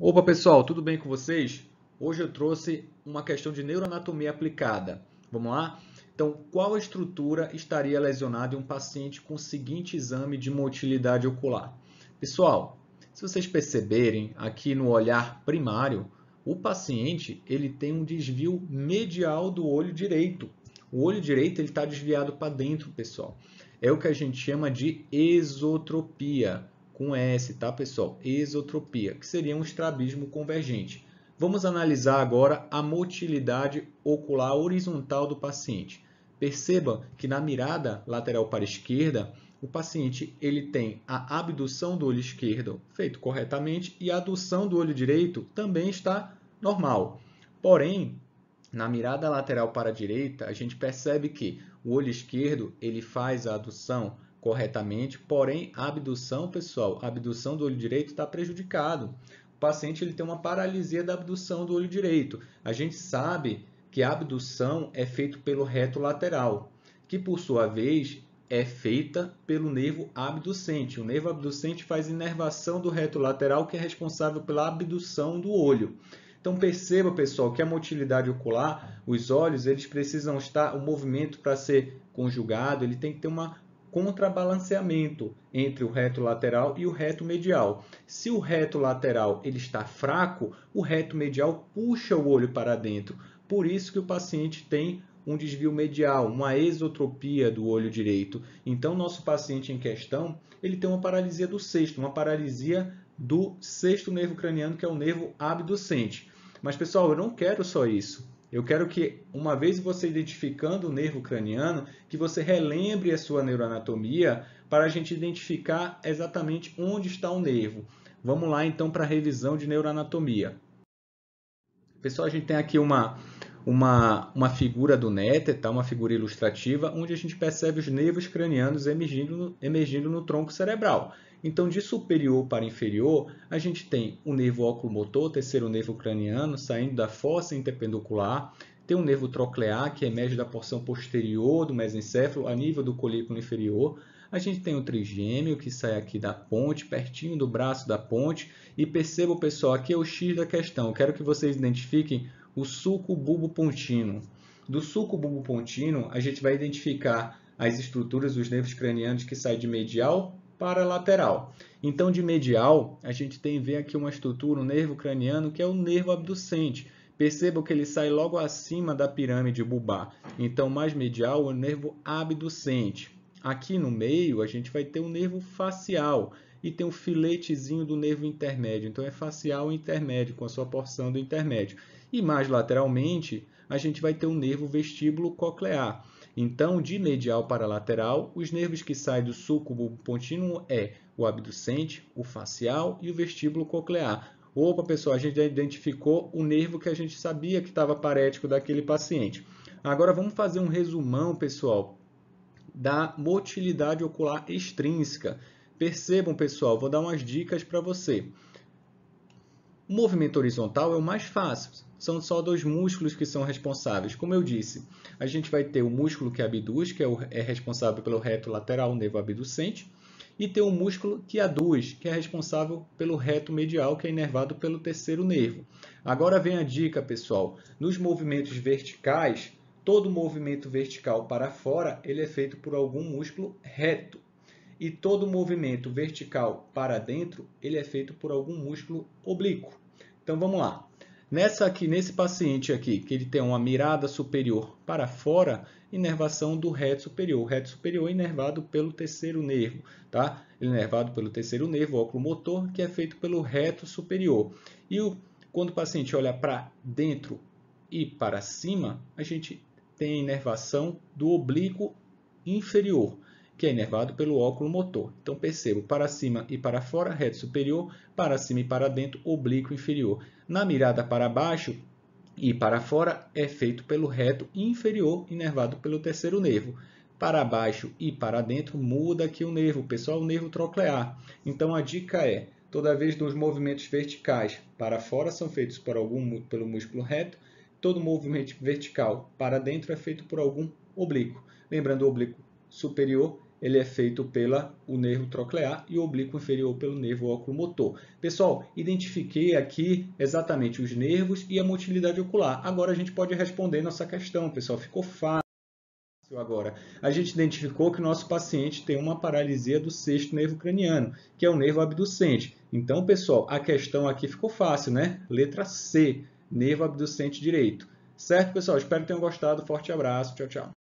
Opa pessoal, tudo bem com vocês? Hoje eu trouxe uma questão de neuroanatomia aplicada. Vamos lá? Então, qual estrutura estaria lesionada em um paciente com o seguinte exame de motilidade ocular? Pessoal, se vocês perceberem aqui no olhar primário, o paciente ele tem um desvio medial do olho direito. O olho direito ele está desviado para dentro, pessoal. É o que a gente chama de esotropia com S, tá pessoal? Exotropia, que seria um estrabismo convergente. Vamos analisar agora a motilidade ocular horizontal do paciente. Perceba que na mirada lateral para a esquerda, o paciente ele tem a abdução do olho esquerdo feito corretamente e a adução do olho direito também está normal. Porém, na mirada lateral para a direita, a gente percebe que o olho esquerdo ele faz a adução corretamente, porém a abdução, pessoal, a abdução do olho direito está prejudicado. O paciente ele tem uma paralisia da abdução do olho direito. A gente sabe que a abdução é feita pelo reto lateral, que por sua vez é feita pelo nervo abducente. O nervo abducente faz inervação do reto lateral, que é responsável pela abdução do olho. Então perceba, pessoal, que a motilidade ocular, os olhos, eles precisam estar, o movimento para ser conjugado, ele tem que ter uma contrabalanceamento entre o reto lateral e o reto medial. Se o reto lateral ele está fraco, o reto medial puxa o olho para dentro. Por isso que o paciente tem um desvio medial, uma exotropia do olho direito. Então, nosso paciente em questão, ele tem uma paralisia do sexto, uma paralisia do sexto nervo craniano, que é o nervo abducente. Mas, pessoal, eu não quero só isso. Eu quero que, uma vez você identificando o nervo craniano, que você relembre a sua neuroanatomia para a gente identificar exatamente onde está o nervo. Vamos lá, então, para a revisão de neuroanatomia. Pessoal, a gente tem aqui uma uma, uma figura do Néter, tá? uma figura ilustrativa, onde a gente percebe os nervos cranianos emergindo no, emergindo no tronco cerebral. Então, de superior para inferior, a gente tem o nervo oculomotor, terceiro nervo craniano, saindo da fossa interpendicular, tem o nervo troclear, que emerge da porção posterior do mesencéfalo, a nível do colículo inferior, a gente tem o trigêmeo que sai aqui da ponte, pertinho do braço da ponte. E perceba, pessoal, aqui é o X da questão. Eu quero que vocês identifiquem o suco bulbo pontino. Do suco bulbo pontino, a gente vai identificar as estruturas dos nervos cranianos que saem de medial para lateral. Então, de medial, a gente tem ver aqui uma estrutura, um nervo craniano, que é o nervo abducente. Perceba que ele sai logo acima da pirâmide bulbar. Então, mais medial, o nervo abducente. Aqui no meio, a gente vai ter o nervo facial, e tem um filetezinho do nervo intermédio. Então, é facial intermédio, com a sua porção do intermédio. E mais lateralmente, a gente vai ter o um nervo vestíbulo coclear. Então, de medial para lateral, os nervos que saem do sulco contínuo é o abducente, o facial e o vestíbulo coclear. Opa, pessoal, a gente já identificou o nervo que a gente sabia que estava parético daquele paciente. Agora, vamos fazer um resumão, pessoal, da motilidade ocular extrínseca. Percebam, pessoal, vou dar umas dicas para você. O movimento horizontal é o mais fácil, são só dois músculos que são responsáveis. Como eu disse, a gente vai ter o músculo que abduz, que é, o, é responsável pelo reto lateral, nervo abducente, e ter o músculo que aduz, que é responsável pelo reto medial, que é inervado pelo terceiro nervo. Agora vem a dica, pessoal. Nos movimentos verticais, todo movimento vertical para fora ele é feito por algum músculo reto. E todo movimento vertical para dentro, ele é feito por algum músculo oblíquo. Então vamos lá. Nessa aqui, nesse paciente aqui, que ele tem uma mirada superior para fora, inervação do reto superior. O reto superior é inervado pelo terceiro nervo, tá? Ele é inervado pelo terceiro nervo, óculo motor, que é feito pelo reto superior. E o, quando o paciente olha para dentro e para cima, a gente tem inervação do oblíquo inferior que é inervado pelo óculo motor. Então percebo para cima e para fora, reto superior, para cima e para dentro, oblíquo inferior. Na mirada para baixo e para fora é feito pelo reto inferior, inervado pelo terceiro nervo para baixo e para dentro, muda aqui o nervo, pessoal, o nervo troclear. Então a dica é, toda vez dos movimentos verticais para fora são feitos por algum pelo músculo reto, todo movimento vertical para dentro é feito por algum oblíquo. Lembrando, o oblíquo superior ele é feito pela, o nervo troclear e o oblíquo inferior pelo nervo oculomotor. Pessoal, identifiquei aqui exatamente os nervos e a motilidade ocular. Agora a gente pode responder nossa questão, pessoal. Ficou fácil agora. A gente identificou que o nosso paciente tem uma paralisia do sexto nervo craniano, que é o nervo abducente. Então, pessoal, a questão aqui ficou fácil, né? Letra C, nervo abducente direito. Certo, pessoal? Espero que tenham gostado. Forte abraço. Tchau, tchau.